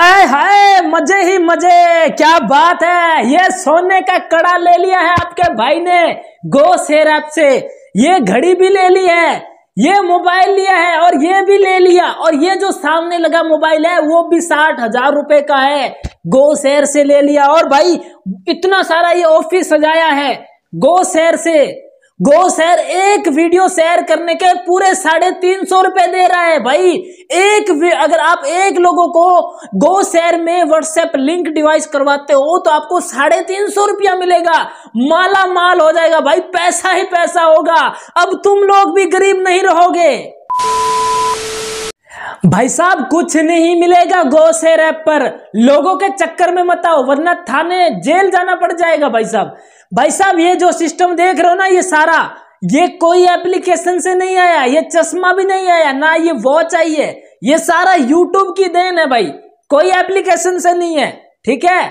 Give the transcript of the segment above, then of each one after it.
आए हाय मजे ही मजे क्या बात है ये सोने का कड़ा ले लिया है आपके भाई ने गो सेराब से ये घड़ी भी ले ली है ये मोबाइल लिया है और ये भी ले लिया और ये जो सामने लगा मोबाइल है वो भी साठ हजार रुपए का है गो शेर से ले लिया और भाई इतना सारा ये ऑफिस सजाया है गो शेर से गो शेयर एक वीडियो शेयर करने के पूरे साढ़े तीन सौ रुपए दे रहा है भाई एक अगर आप एक लोगों को गो शेयर में व्हाट्सएप लिंक डिवाइस करवाते हो तो आपको साढ़े तीन सौ रुपया मिलेगा माला माल हो जाएगा भाई पैसा ही पैसा होगा अब तुम लोग भी गरीब नहीं रहोगे भाई साहब कुछ नहीं मिलेगा गौ से रैप पर लोगों के चक्कर में मत आओ वरना थाने जेल जाना पड़ जाएगा भाई साहब भाई साहब ये जो सिस्टम देख रहे हो ना ये सारा ये कोई एप्लीकेशन से नहीं आया ये चश्मा भी नहीं आया ना ये वॉच आई है ये सारा यूट्यूब की देन है भाई कोई एप्लीकेशन से नहीं है ठीक है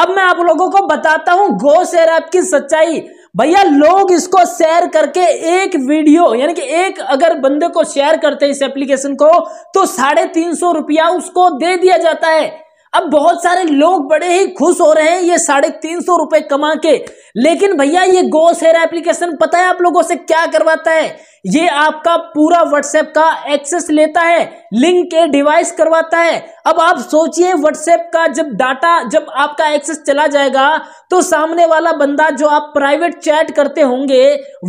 अब मैं आप लोगों को बताता हूं गो से रैप की सच्चाई भैया लोग इसको शेयर करके एक वीडियो यानी कि एक अगर बंदे को शेयर करते हैं इस एप्लीकेशन को तो साढ़े तीन सौ रुपया उसको दे दिया जाता है अब बहुत सारे लोग बड़े ही खुश हो रहे हैं ये साढ़े तीन सौ रुपए कमा के लेकिन भैया ये गो शेयर एप्लीकेशन पता है आप लोगों से क्या करवाता है ये आपका पूरा व्हाट्सएप का एक्सेस लेता है लिंक के डिवाइस करवाता है अब आप सोचिए व्हाट्सएप का जब डाटा जब आपका एक्सेस चला जाएगा तो सामने वाला बंदा जो आप प्राइवेट चैट करते होंगे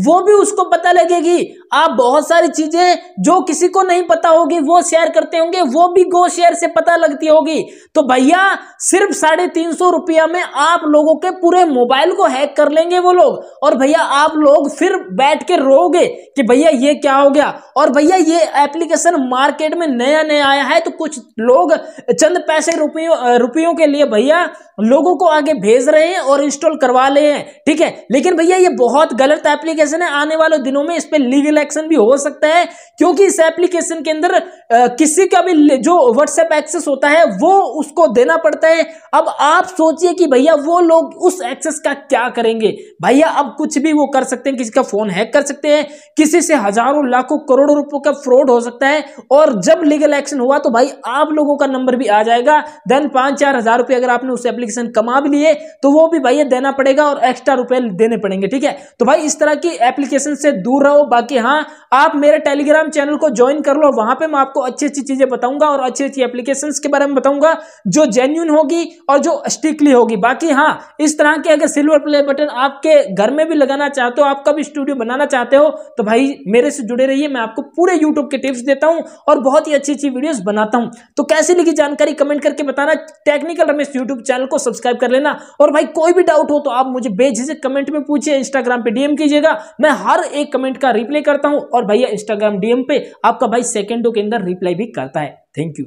वो भी उसको पता लगेगी आप बहुत सारी चीजें जो किसी को नहीं पता होगी वो शेयर करते होंगे वो भी गो शेयर से पता लगती होगी तो भैया सिर्फ साढ़े तीन सौ रुपया में आप लोगों के पूरे मोबाइल को हैक कर लेंगे वो लोग और भैया आप लोग फिर बैठ के रोगे कि भैया ये क्या हो गया और भैया ये एप्लीकेशन मार्केट में नया नया आया है तो कुछ लोग चंद पैसे रुपयों रुपयों के लिए भैया लोगों को आगे भेज रहे हैं और इंस्टॉल करवा ले हैं ठीक है लेकिन भैया ये बहुत गलत एप्लीकेशन है आने वाले दिनों में इस पर लीगल एक्शन भी हो सकता है क्योंकि इस एप्लीकेशन के अंदर किसी का भी जो व्हाट्सएप एक्सेस होता है वो उसको उसको देना पड़ता है अब आप सोचिए कि भैया वो लोग उस एक्सेस का क्या करेंगे भैया अब कुछ भी वो कर सकते हैं किसी का फोन हैक कर सकते हैं किसी से हजारों लाखों करोड़ों रुपयों का फ्रॉड हो सकता है और जब लीगल एक्शन हुआ तो भाई आप लोगों का नंबर भी आ जाएगा देन पांच चार हजार रुपये अगर आपने उस एप्लीकेशन कमा भी लिए तो वो भी भैया देना पड़ेगा और एक्स्ट्रा रुपए देने पड़ेंगे ठीक है तो भाई इस तरह की एप्लीकेशन से दूर रहो बाकी हाँ आप मेरे टेलीग्राम चैनल को ज्वाइन कर लो वहां पर मैं आपको अच्छी अच्छी चीजें बताऊंगा और अच्छी अच्छी एप्लीकेशन के बारे में बताऊंगा जो जेन्यून होगी और जो स्टिकली होगी बाकी हाँ इस तरह के अगर सिल्वर प्ले बटन आपके घर में भी लगाना चाहते हो आपका भी स्टूडियो बनाना चाहते हो तो भाई मेरे से जुड़े रहिए मैं आपको पूरे यूट्यूब के टिप्स देता हूँ और बहुत ही अच्छी अच्छी वीडियोज बनाता हूँ तो कैसे लिखी जानकारी कमेंट करके बताना टेक्निकल रमेश यूट्यूब चैनल को सब्सक्राइब कर लेना और भाई कोई भी डाउट हो तो आप मुझे बेझिझक कमेंट में पूछिए इंस्टाग्राम पे डीएम कीजिएगा मैं हर एक कमेंट का रिप्लाई करता हूँ और भैया इंस्टाग्राम डीएम पे आपका भाई सेकेंडों के अंदर रिप्लाई भी करता है थैंक यू